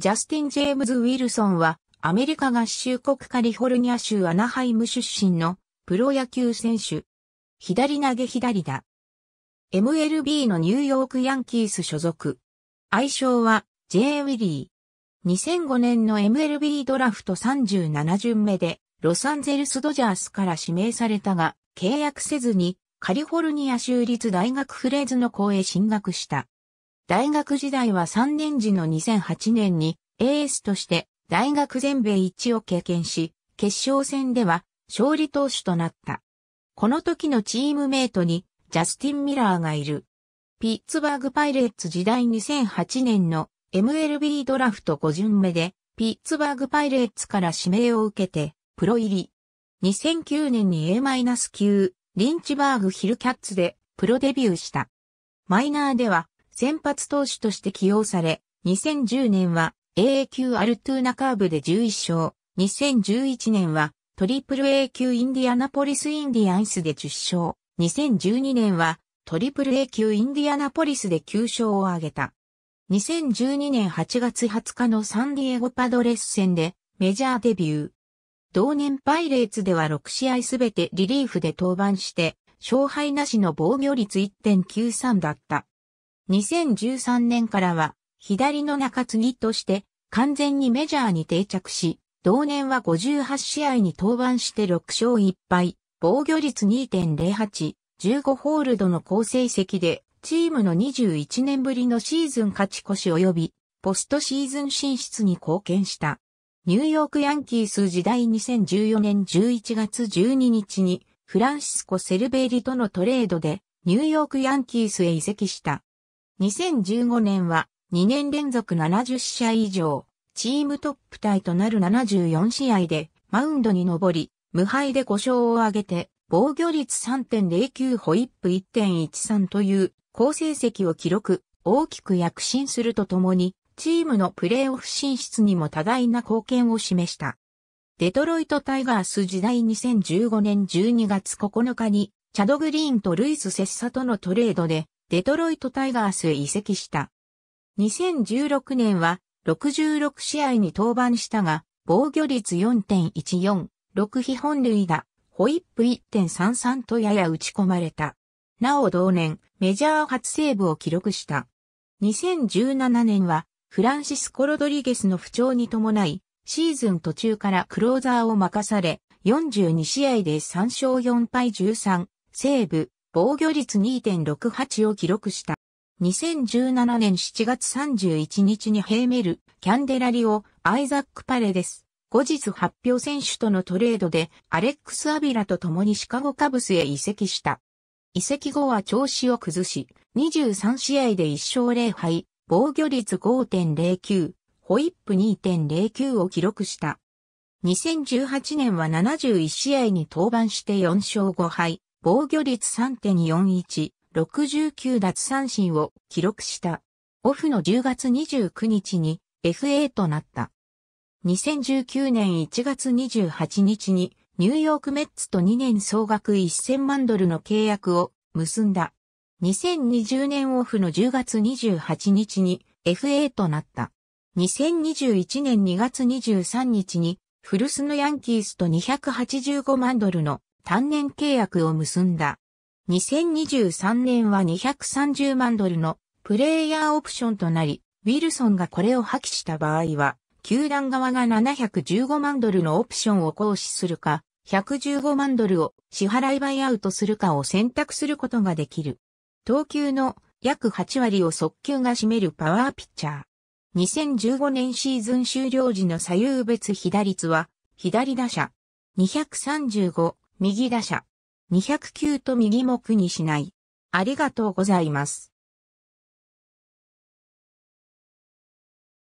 ジャスティン・ジェームズ・ウィルソンは、アメリカ合衆国カリフォルニア州アナハイム出身のプロ野球選手。左投げ左打。MLB のニューヨークヤンキース所属。愛称は J. ウィリー。2005年の MLB ドラフト37巡目でロサンゼルスドジャースから指名されたが契約せずにカリフォルニア州立大学フレーズの校へ進学した。大学時代は3年時の2008年にエースとして大学全米一を経験し、決勝戦では勝利投手となった。この時のチームメイトにジャスティン・ミラーがいる。ピッツバーグパイレッツ時代2008年の MLB ドラフト5巡目でピッツバーグパイレッツから指名を受けてプロ入り。2009年に A-9 リンチバーグヒルキャッツでプロデビューした。マイナーでは先発投手として起用され、2010年は AA 級アルトゥーナカーブで11勝、2011年はトリプル A 級インディアナポリスインディアンスで10勝、2012年はトリプル A 級インディアナポリスで9勝を挙げた。2012年8月20日のサンディエゴパドレス戦でメジャーデビュー。同年パイレーツでは6試合すべてリリーフで登板して、勝敗なしの防御率1.93だった。2013年からは、左の中継ぎとして完全にメジャーに定着し、同年は58試合に登板して6勝1敗、防御率2.08、15ホールドの好成績で、チームの21年ぶりのシーズン勝ち越し及び、ポストシーズン進出に貢献した。ニューヨークヤンキース時代2014年11月12日に、フランシスコ・セルベーリとのトレードで、ニューヨークヤンキースへ移籍した。2015年は2年連続70試合以上、チームトップタイとなる74試合でマウンドに上り、無敗で5勝を挙げて、防御率3.09ホイップ1.13という好成績を記録、大きく躍進するとともに、チームのプレーオフ進出にも多大な貢献を示した。デトロイトタイガース時代2015年12月9日に、チャド・グリーンとルイス・セッサとのトレードで、デトロイトタイガースへ移籍した。2016年は66試合に登板したが、防御率4.14、6非本塁打、ホイップ1.33とやや打ち込まれた。なお同年、メジャー初セーブを記録した。2017年は、フランシスコ・ロドリゲスの不調に伴い、シーズン途中からクローザーを任され、42試合で3勝4敗13、セーブ、防御率2.68を記録した。2017年7月31日にヘーメル、キャンデラリオ、アイザック・パレです。後日発表選手とのトレードでアレックス・アビラと共にシカゴカブスへ移籍した。移籍後は調子を崩し、23試合で1勝0敗、防御率5.09、ホイップ2.09を記録した。2018年は71試合に登板して4勝5敗、防御率3.41、69奪三振を記録した。オフの10月29日に FA となった。2019年1月28日にニューヨークメッツと2年総額1000万ドルの契約を結んだ。2020年オフの10月28日に FA となった。2021年2月23日に古巣のヤンキースと285万ドルの単年契約を結んだ。2023年は230万ドルのプレイヤーオプションとなり、ウィルソンがこれを破棄した場合は、球団側が715万ドルのオプションを行使するか、115万ドルを支払いバイアウトするかを選択することができる。投球の約8割を速球が占めるパワーピッチャー。2015年シーズン終了時の左右別被打率は、左打者235、右打者。209と右目にしない。ありがとうございます。